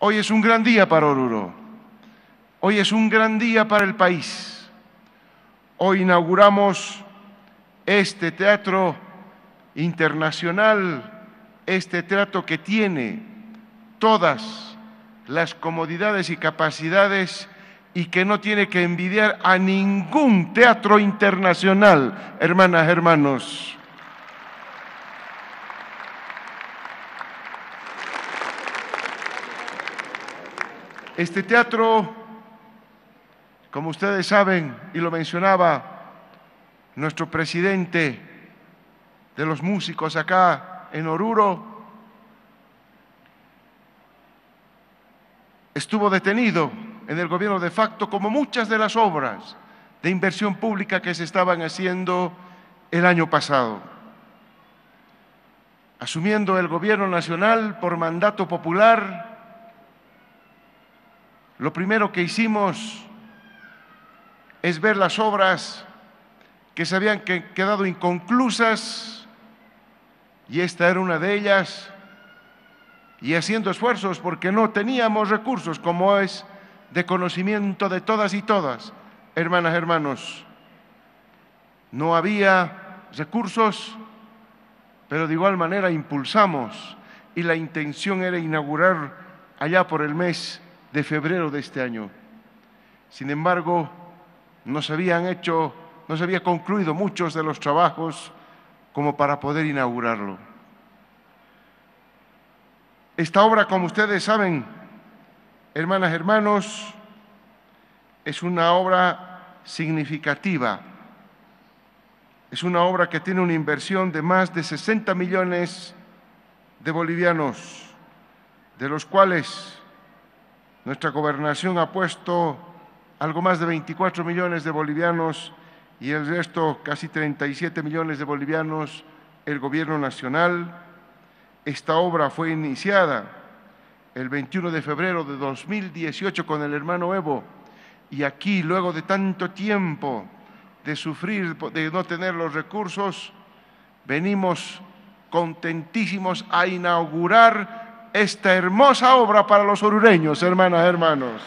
Hoy es un gran día para Oruro. Hoy es un gran día para el país. Hoy inauguramos este teatro internacional, este teatro que tiene todas las comodidades y capacidades y que no tiene que envidiar a ningún teatro internacional, hermanas, hermanos. Este teatro, como ustedes saben, y lo mencionaba nuestro presidente de los músicos acá en Oruro, estuvo detenido en el gobierno de facto como muchas de las obras de inversión pública que se estaban haciendo el año pasado. Asumiendo el gobierno nacional por mandato popular, lo primero que hicimos es ver las obras que se habían quedado inconclusas y esta era una de ellas y haciendo esfuerzos porque no teníamos recursos como es de conocimiento de todas y todas, hermanas, hermanos. No había recursos, pero de igual manera impulsamos y la intención era inaugurar allá por el mes de febrero de este año. Sin embargo, no se habían hecho, no se había concluido muchos de los trabajos como para poder inaugurarlo. Esta obra, como ustedes saben, hermanas, hermanos, es una obra significativa. Es una obra que tiene una inversión de más de 60 millones de bolivianos, de los cuales nuestra gobernación ha puesto algo más de 24 millones de bolivianos y el resto, casi 37 millones de bolivianos, el gobierno nacional. Esta obra fue iniciada el 21 de febrero de 2018 con el hermano Evo y aquí, luego de tanto tiempo de sufrir, de no tener los recursos, venimos contentísimos a inaugurar esta hermosa obra para los orureños, hermanas, hermanos.